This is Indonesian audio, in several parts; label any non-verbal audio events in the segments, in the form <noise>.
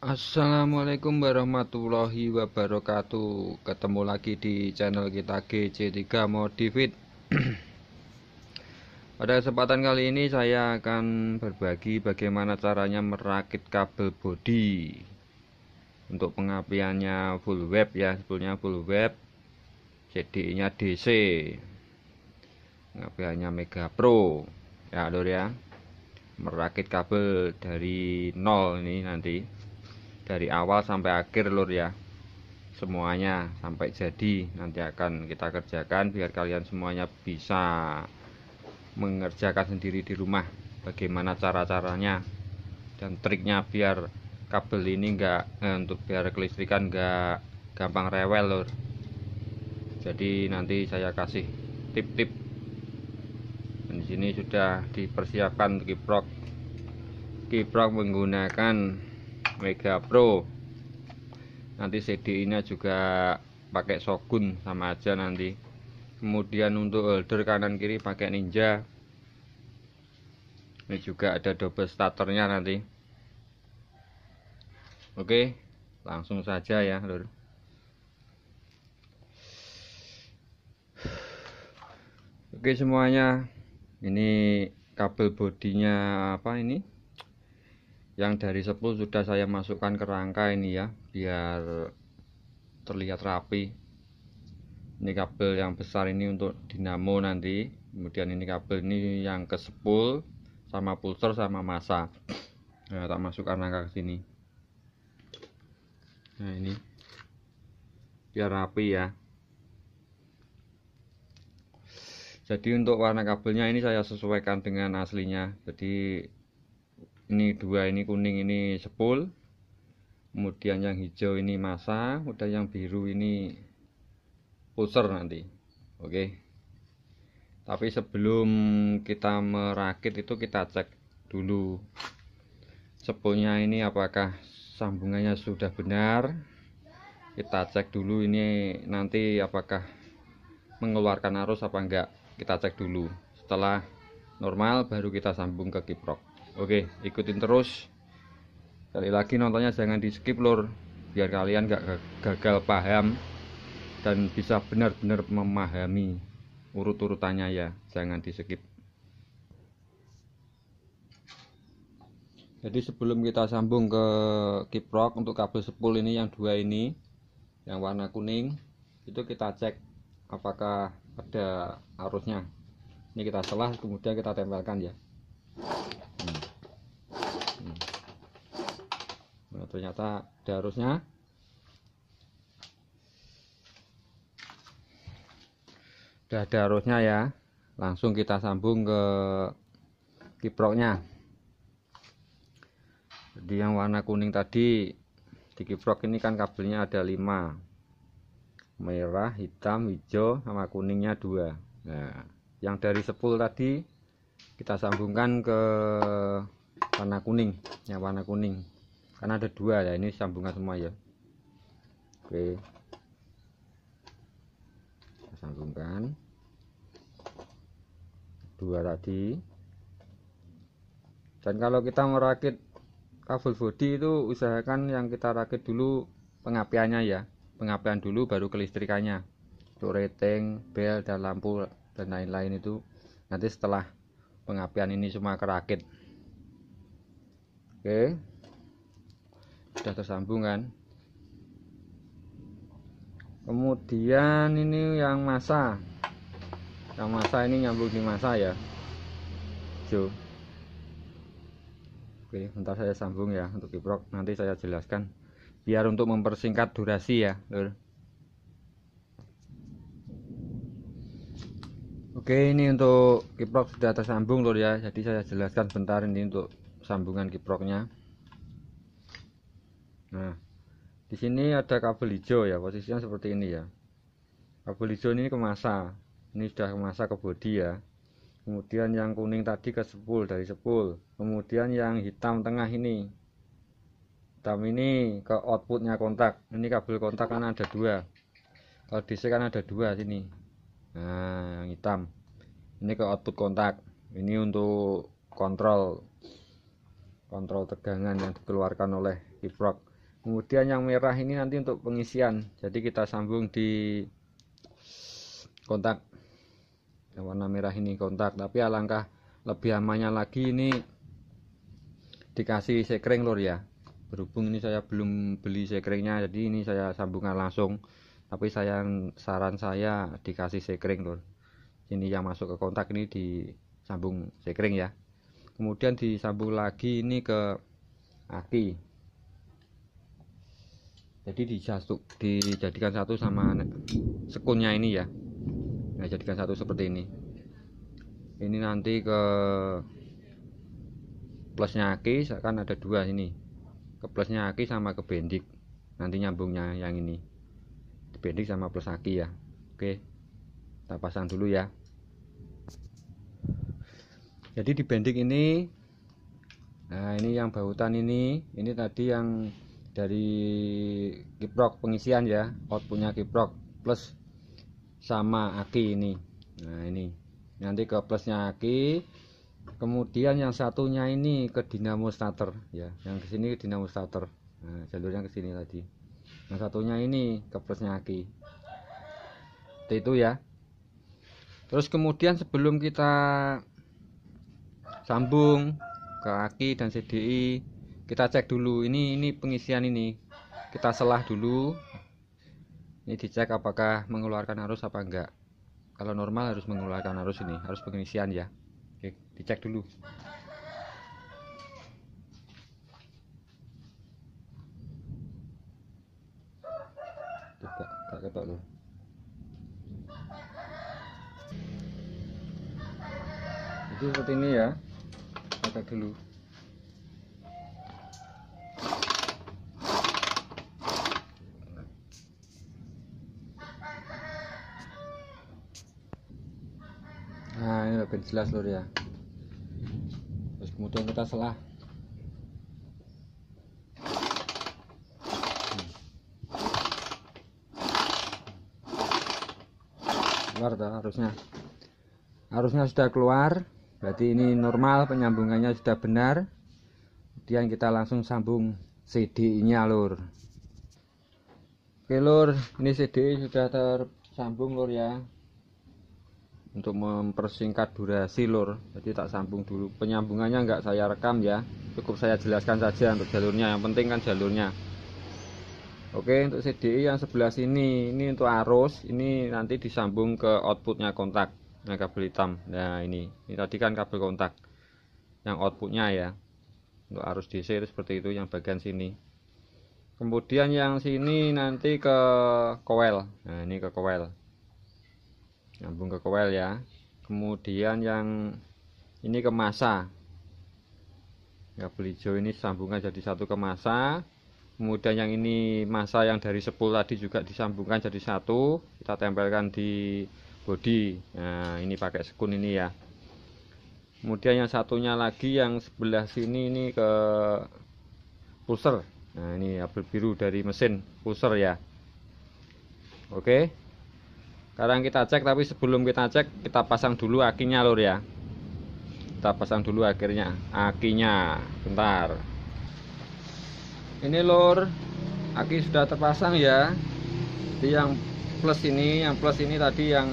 Assalamualaikum warahmatullahi wabarakatuh Ketemu lagi di channel kita GC3 Modifit <clears throat> Pada kesempatan kali ini saya akan berbagi bagaimana caranya merakit kabel body Untuk pengapiannya full web ya Sebelumnya full web CD nya DC Pengapiannya Mega Pro Ya lor ya Merakit kabel dari nol ini nanti dari awal sampai akhir lur ya semuanya sampai jadi nanti akan kita kerjakan biar kalian semuanya bisa mengerjakan sendiri di rumah bagaimana cara-caranya dan triknya biar kabel ini enggak eh, untuk biar kelistrikan enggak gampang rewel lur jadi nanti saya kasih tip-tip di sini sudah dipersiapkan kiprok kiprok menggunakan Mega Pro nanti cd nya juga pakai Shogun sama aja nanti kemudian untuk holder kanan kiri pakai Ninja ini juga ada double starternya nanti oke langsung saja ya lur oke semuanya ini kabel bodinya apa ini yang dari 10 sudah saya masukkan ke rangka ini ya biar terlihat rapi ini kabel yang besar ini untuk dinamo nanti kemudian ini kabel ini yang ke sepul sama pulser sama masa nah, tak masukkan rangka ke sini nah ini biar rapi ya jadi untuk warna kabelnya ini saya sesuaikan dengan aslinya jadi ini dua ini kuning ini sepul kemudian yang hijau ini masa udah yang biru ini pulser nanti oke tapi sebelum kita merakit itu kita cek dulu sepulnya ini apakah sambungannya sudah benar kita cek dulu ini nanti apakah mengeluarkan arus apa enggak kita cek dulu setelah normal baru kita sambung ke kiprok Oke, ikutin terus. Sekali lagi nontonnya jangan di skip lor, biar kalian gak gagal paham dan bisa benar-benar memahami urut-urutannya ya, jangan di skip. Jadi sebelum kita sambung ke kiprok untuk kabel sepul ini yang dua ini, yang warna kuning, itu kita cek apakah ada arusnya ini kita selah kemudian kita tempelkan ya nah, ternyata darusnya udah darusnya ya langsung kita sambung ke kiproknya jadi yang warna kuning tadi di kiprok ini kan kabelnya ada 5 merah, hitam, hijau, sama kuningnya dua. Nah, yang dari sepul tadi kita sambungkan ke warna kuning, yang warna kuning karena ada dua ya ini sambungan semua ya oke kita sambungkan dua tadi dan kalau kita merakit kabel body itu usahakan yang kita rakit dulu pengapiannya ya pengapian dulu baru kelistrikannya untuk rating, bel, dan lampu dan lain-lain itu nanti setelah pengapian ini semua kerakit oke okay sudah tersambung kan kemudian ini yang masa yang masa ini nyambung di masa ya Jo oke bentar saya sambung ya untuk kiprok nanti saya jelaskan biar untuk mempersingkat durasi ya lur. oke ini untuk kiprok sudah tersambung lur ya jadi saya jelaskan bentar ini untuk sambungan kiproknya Nah, di sini ada kabel hijau ya, posisinya seperti ini ya. Kabel hijau ini ke masa. Ini sudah ke masa ke bodi ya. Kemudian yang kuning tadi ke sepul dari sepul. Kemudian yang hitam tengah ini. Hitam ini ke outputnya kontak. Ini kabel kontak kan ada dua. Kalau DC kan ada dua sini. Nah, yang hitam. Ini ke output kontak. Ini untuk kontrol kontrol tegangan yang dikeluarkan oleh kiprok kemudian yang merah ini nanti untuk pengisian jadi kita sambung di kontak yang warna merah ini kontak tapi alangkah lebih amannya lagi ini dikasih sekring lor ya berhubung ini saya belum beli sekringnya jadi ini saya sambungkan langsung tapi saya saran saya dikasih sekring lor ini yang masuk ke kontak ini disambung sekring ya kemudian disambung lagi ini ke aki jadi dijasuk dijadikan satu sama sekunnya ini ya nah jadikan satu seperti ini ini nanti ke plusnya aki akan ada dua ini ke plusnya aki sama ke bendik nanti nyambungnya yang ini bendik sama plus aki ya oke kita pasang dulu ya jadi di bendik ini nah ini yang bautan ini ini tadi yang dari kiprok pengisian ya outputnya kiprok plus sama aki ini nah ini nanti ke plusnya aki kemudian yang satunya ini ke dinamo starter ya yang kesini ke dinamo starter nah, jalurnya kesini sini tadi yang satunya ini ke plusnya aki Seperti itu ya terus kemudian sebelum kita sambung ke aki dan CDI kita cek dulu ini ini pengisian ini kita selah dulu ini dicek apakah mengeluarkan arus apa enggak kalau normal harus mengeluarkan arus ini harus pengisian ya Oke, dicek dulu itu jadi seperti ini ya agak dulu jelas lur ya terus kemudian kita selah hmm. keluar dah harusnya harusnya sudah keluar berarti ini normal penyambungannya sudah benar kemudian kita langsung sambung CD nya lur oke lur ini CD sudah tersambung lur ya untuk mempersingkat durasi lur jadi tak sambung dulu penyambungannya nggak saya rekam ya cukup saya jelaskan saja untuk jalurnya yang penting kan jalurnya oke untuk CDI yang sebelah sini ini untuk arus ini nanti disambung ke outputnya kontak nah kabel hitam nah ini ini tadi kan kabel kontak yang outputnya ya untuk arus DC itu seperti itu yang bagian sini kemudian yang sini nanti ke coil. nah ini ke coil nyambung ke coil ya kemudian yang ini ke masa kabel hijau ini sambungan jadi satu ke masa kemudian yang ini masa yang dari sepul tadi juga disambungkan jadi satu kita tempelkan di body nah ini pakai sekun ini ya kemudian yang satunya lagi yang sebelah sini ini ke pulser nah ini kabel biru dari mesin pulser ya oke sekarang kita cek tapi sebelum kita cek kita pasang dulu akinya lur ya kita pasang dulu akhirnya akinya bentar ini lur aki sudah terpasang ya jadi yang plus ini yang plus ini tadi yang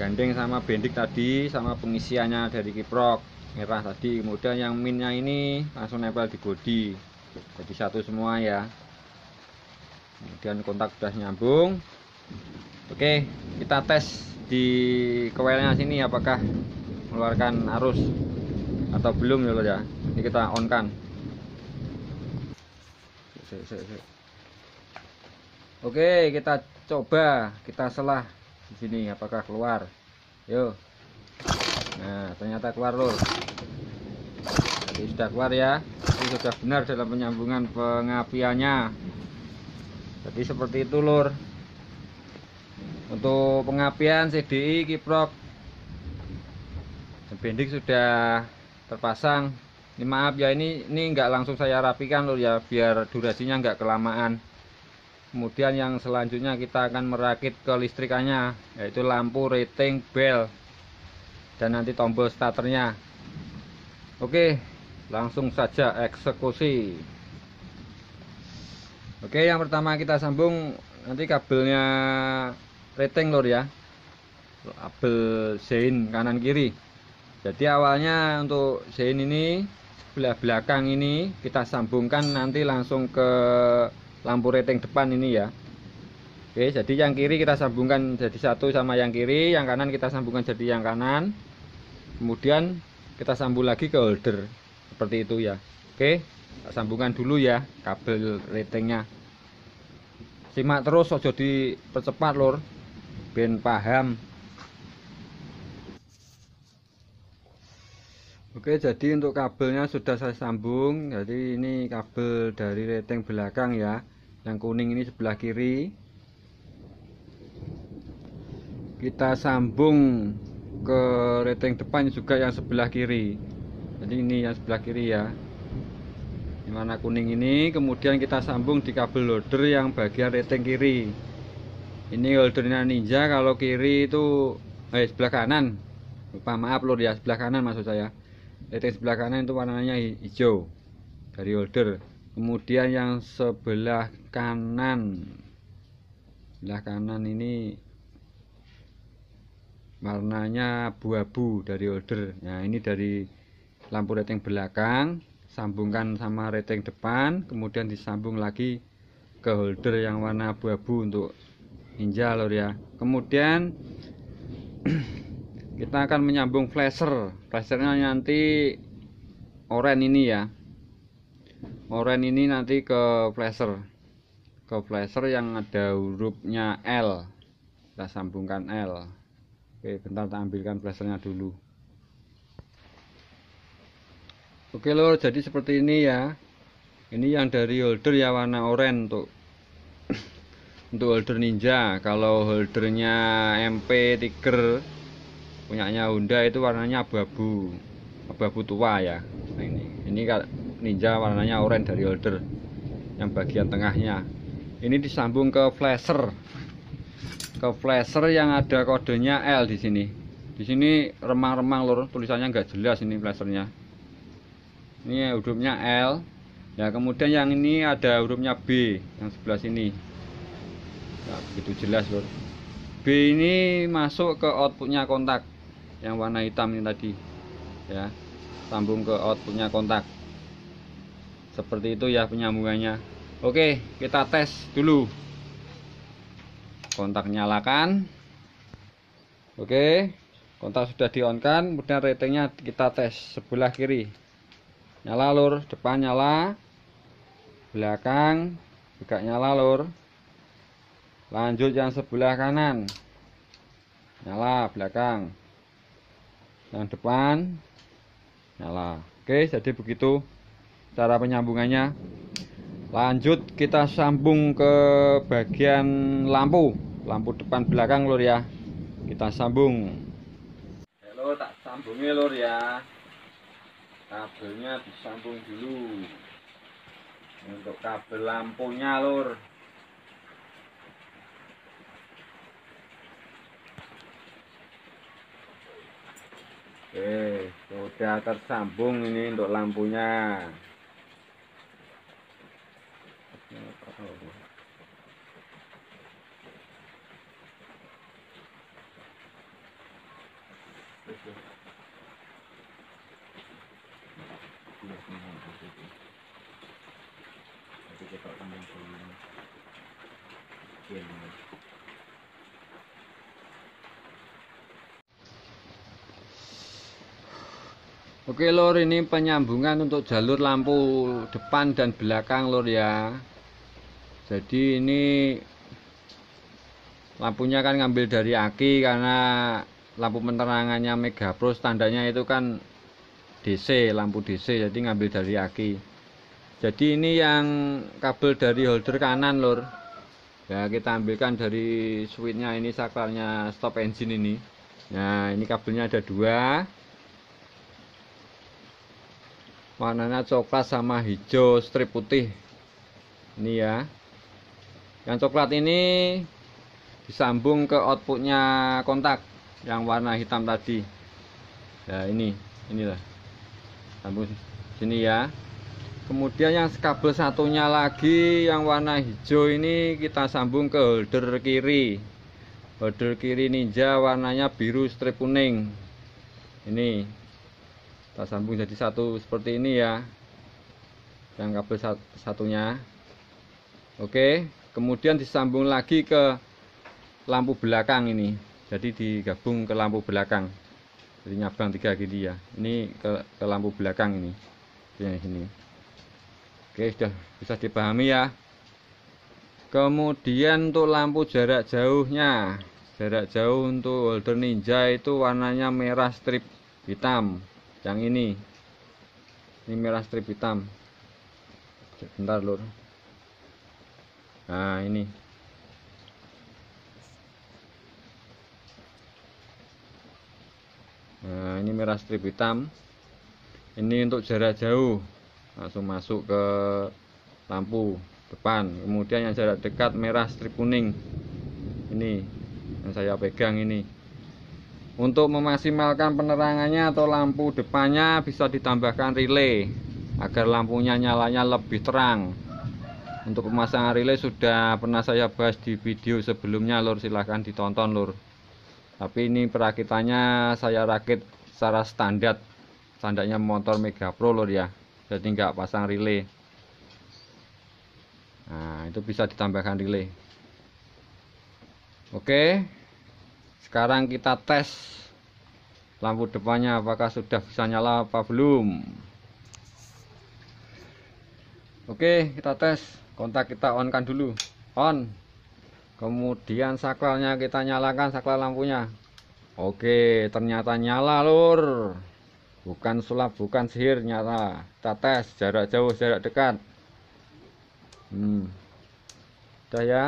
gandeng sama bendik tadi sama pengisiannya dari kiprok merah tadi kemudian yang minnya ini langsung nempel di body jadi satu semua ya kemudian kontak sudah nyambung Oke, kita tes di kewelnya sini apakah mengeluarkan arus atau belum ya ya. Ini kita on kan. Oke, kita coba kita selah di sini apakah keluar. Yo, Nah, ternyata keluar Lur. Jadi sudah keluar ya. Ini sudah benar dalam penyambungan pengapiannya. Jadi seperti itu Lur untuk pengapian CDI kiprok sebendik sudah terpasang ini maaf ya ini ini nggak langsung saya rapikan loh ya biar durasinya nggak kelamaan kemudian yang selanjutnya kita akan merakit ke listrikannya yaitu lampu rating bell dan nanti tombol starternya oke langsung saja eksekusi oke yang pertama kita sambung nanti kabelnya rating lor ya abel sein kanan kiri jadi awalnya untuk sein ini sebelah belakang ini kita sambungkan nanti langsung ke lampu rating depan ini ya Oke jadi yang kiri kita sambungkan jadi satu sama yang kiri yang kanan kita sambungkan jadi yang kanan kemudian kita sambung lagi ke holder seperti itu ya Oke sambungkan dulu ya kabel ratingnya simak terus ojo percepat lor ben paham Oke jadi untuk kabelnya sudah saya sambung jadi ini kabel dari rating belakang ya yang kuning ini sebelah kiri kita sambung ke rating depan juga yang sebelah kiri jadi ini yang sebelah kiri ya dimana kuning ini kemudian kita sambung di kabel loader yang bagian rating kiri ini holdernya ninja kalau kiri itu eh sebelah kanan lupa maaf lur ya sebelah kanan maksud saya letting sebelah kanan itu warnanya hijau dari holder kemudian yang sebelah kanan sebelah kanan ini warnanya abu-abu dari holder nah ini dari lampu rating belakang sambungkan sama rating depan kemudian disambung lagi ke holder yang warna abu-abu untuk ninja lor ya kemudian <clears throat> kita akan menyambung flasher flashernya nanti oren ini ya oren ini nanti ke flasher ke flasher yang ada hurufnya L kita sambungkan L oke bentar kita ambilkan flashernya dulu oke lor jadi seperti ini ya ini yang dari holder ya warna oranye untuk untuk holder ninja kalau holdernya MP Tiger punyanya Honda itu warnanya abu-abu abu-abu tua ya nah, ini ini ninja warnanya orange dari holder yang bagian tengahnya ini disambung ke flasher ke flasher yang ada kodenya L di sini di sini remang-remang lur tulisannya nggak jelas ini flashernya ini hurufnya L ya kemudian yang ini ada hurufnya B yang sebelah sini nggak begitu jelas lor B ini masuk ke outputnya kontak yang warna hitam ini tadi ya sambung ke outputnya kontak seperti itu ya penyambungannya oke kita tes dulu kontak nyalakan oke kontak sudah di on kan kemudian ratingnya kita tes sebelah kiri nyala lur depan nyala belakang juga nyala lur lanjut yang sebelah kanan nyala belakang yang depan nyala oke jadi begitu cara penyambungannya lanjut kita sambung ke bagian lampu lampu depan belakang lor ya kita sambung halo tak sambungnya lor ya kabelnya disambung dulu untuk kabel lampunya lor Oke, eh, sudah tersambung ini untuk lampunya. Thank you. Oke lor ini penyambungan untuk jalur lampu depan dan belakang lor ya Jadi ini lampunya kan ngambil dari aki karena lampu penerangannya Mega Pro standarnya itu kan DC lampu DC jadi ngambil dari aki jadi ini yang kabel dari holder kanan lor ya kita ambilkan dari switchnya ini saklarnya stop engine ini nah ini kabelnya ada dua warnanya coklat sama hijau strip putih ini ya yang coklat ini disambung ke outputnya kontak yang warna hitam tadi Ya ini inilah sambung sini ya kemudian yang kabel satunya lagi yang warna hijau ini kita sambung ke holder kiri holder kiri ninja warnanya biru strip kuning ini kita sambung jadi satu seperti ini ya yang kabel sat satunya oke kemudian disambung lagi ke lampu belakang ini jadi digabung ke lampu belakang jadi nyabang tiga gini ya ini ke, ke lampu belakang ini ya ini oke sudah bisa dipahami ya kemudian untuk lampu jarak jauhnya jarak jauh untuk holder ninja itu warnanya merah strip hitam yang ini ini merah strip hitam bentar lur nah ini nah ini merah strip hitam ini untuk jarak jauh langsung masuk ke lampu depan kemudian yang jarak dekat merah strip kuning ini yang saya pegang ini untuk memaksimalkan penerangannya atau lampu depannya bisa ditambahkan relay agar lampunya nyalanya lebih terang. Untuk pemasangan relay sudah pernah saya bahas di video sebelumnya lur silahkan ditonton lur. Tapi ini perakitannya saya rakit secara standar. Standarnya motor Mega Pro lur ya. Jadi nggak pasang relay. Nah, itu bisa ditambahkan relay. Oke. Okay. Sekarang kita tes lampu depannya apakah sudah bisa nyala apa belum. Oke, kita tes. Kontak kita on kan dulu. On. Kemudian saklarnya kita nyalakan saklar lampunya. Oke, ternyata nyala, Lur. Bukan sulap, bukan sihir, nyala. Kita tes jarak jauh, jarak dekat. Hmm. Udah ya.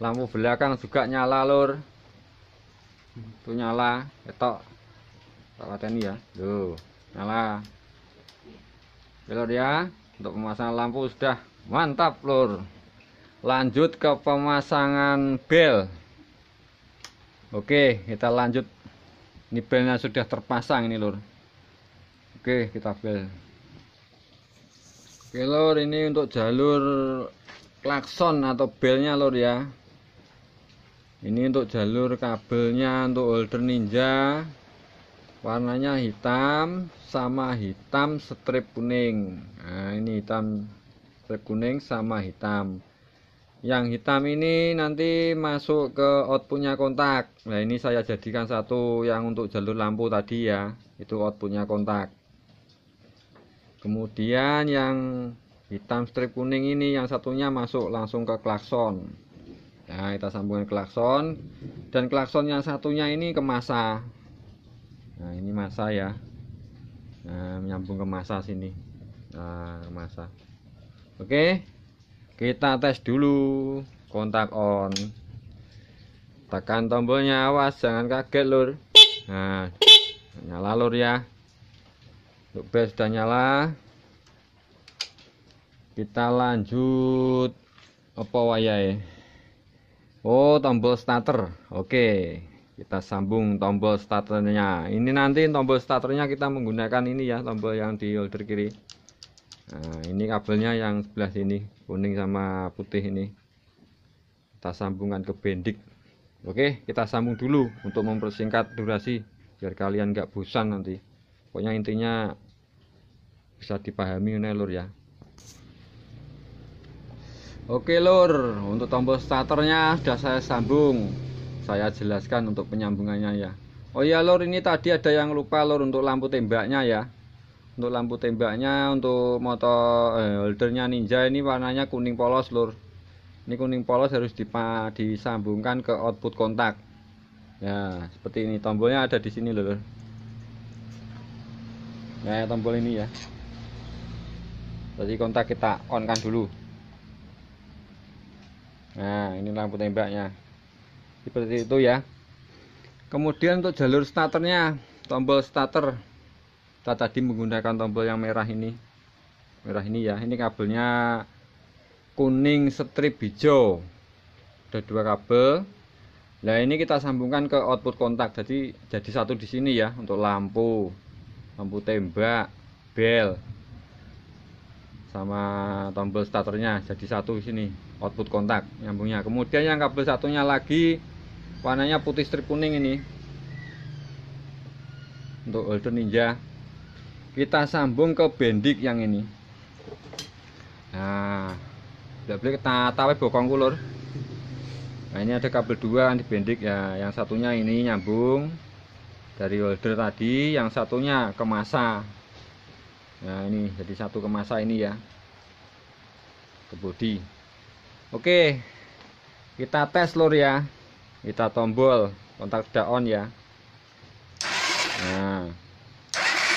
Lampu belakang juga nyala, Lur itu nyala etok tak lateni ya tuh nyala belor ya untuk pemasangan lampu sudah mantap lor lanjut ke pemasangan bel oke kita lanjut ini belnya sudah terpasang ini lor oke kita bel oke lur ini untuk jalur klakson atau belnya lor ya ini untuk jalur kabelnya untuk holder ninja warnanya hitam sama hitam strip kuning nah ini hitam strip kuning sama hitam yang hitam ini nanti masuk ke outputnya kontak nah ini saya jadikan satu yang untuk jalur lampu tadi ya itu outputnya kontak kemudian yang hitam strip kuning ini yang satunya masuk langsung ke klakson ya kita sambungkan klakson dan klakson yang satunya ini ke masa. Nah, ini masa ya. Nah, menyambung ke masa sini. Nah, ke masa. Oke. Kita tes dulu kontak on. Tekan tombolnya, awas jangan kaget, Lur. Nah, nyala Lur ya. Untuk base sudah nyala. Kita lanjut apa wayahe? Oh, tombol starter. Oke, kita sambung tombol starternya. Ini nanti tombol starternya kita menggunakan ini ya, tombol yang di holder kiri. Nah, ini kabelnya yang sebelah sini, kuning sama putih ini. Kita sambungkan ke bendik. Oke, kita sambung dulu untuk mempersingkat durasi biar kalian gak bosan nanti. Pokoknya intinya bisa dipahami ini lur ya. Oke lur, untuk tombol starternya sudah saya sambung. Saya jelaskan untuk penyambungannya ya. Oh ya lur, ini tadi ada yang lupa lur untuk lampu tembaknya ya. Untuk lampu tembaknya, untuk motor eh, holdernya Ninja ini warnanya kuning polos lur. Ini kuning polos harus dipa, disambungkan ke output kontak. Ya, seperti ini tombolnya ada di sini lur. Nah, tombol ini ya. Jadi kontak kita onkan dulu nah ini lampu tembaknya seperti itu ya kemudian untuk jalur starternya tombol starter kita tadi menggunakan tombol yang merah ini merah ini ya ini kabelnya kuning strip hijau ada dua kabel nah ini kita sambungkan ke output kontak jadi jadi satu di sini ya untuk lampu lampu tembak bel sama tombol starternya jadi satu di sini output kontak nyambungnya kemudian yang kabel satunya lagi warnanya putih strip kuning ini untuk holder ninja kita sambung ke bendik yang ini nah tidak boleh kita tahu bokong kulur nah ini ada kabel dua di bendik ya yang satunya ini nyambung dari holder tadi yang satunya ke masa nah ini jadi satu ke masa ini ya ke bodi. Oke, kita tes lur ya. Kita tombol kontak sudah on ya. Nah,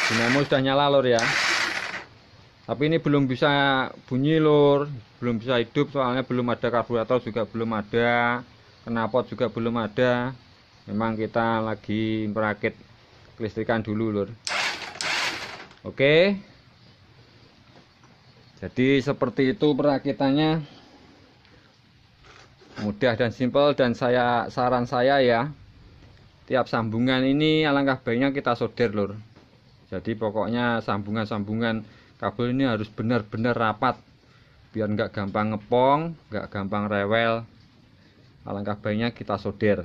dinamo sudah nyala lur ya. Tapi ini belum bisa bunyi lur, belum bisa hidup soalnya belum ada karburator juga belum ada, knalpot juga belum ada. Memang kita lagi merakit kelistrikan dulu lur. Oke. Jadi seperti itu perakitannya mudah dan simpel dan saya saran saya ya tiap sambungan ini alangkah baiknya kita solder lur jadi pokoknya sambungan-sambungan kabel ini harus benar-benar rapat biar nggak gampang ngepong nggak gampang rewel alangkah baiknya kita solder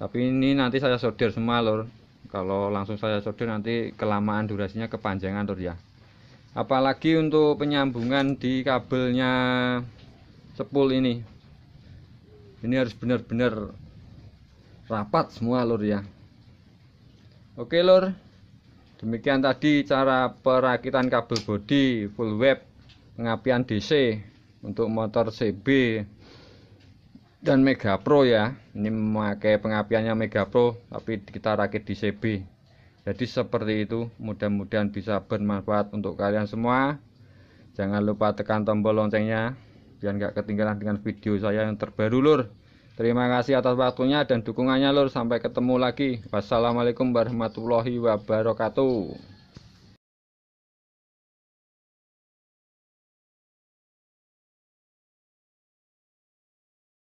tapi ini nanti saya solder semua lur kalau langsung saya solder nanti kelamaan durasinya kepanjangan lur ya apalagi untuk penyambungan di kabelnya sepul ini ini harus benar-benar rapat semua lur ya oke lur demikian tadi cara perakitan kabel body full web pengapian DC untuk motor CB dan Mega Pro ya ini memakai pengapiannya Mega Pro tapi kita rakit di CB jadi seperti itu mudah-mudahan bisa bermanfaat untuk kalian semua jangan lupa tekan tombol loncengnya biar nggak ketinggalan dengan video saya yang terbaru lur terima kasih atas waktunya dan dukungannya lur sampai ketemu lagi wassalamualaikum warahmatullahi wabarakatuh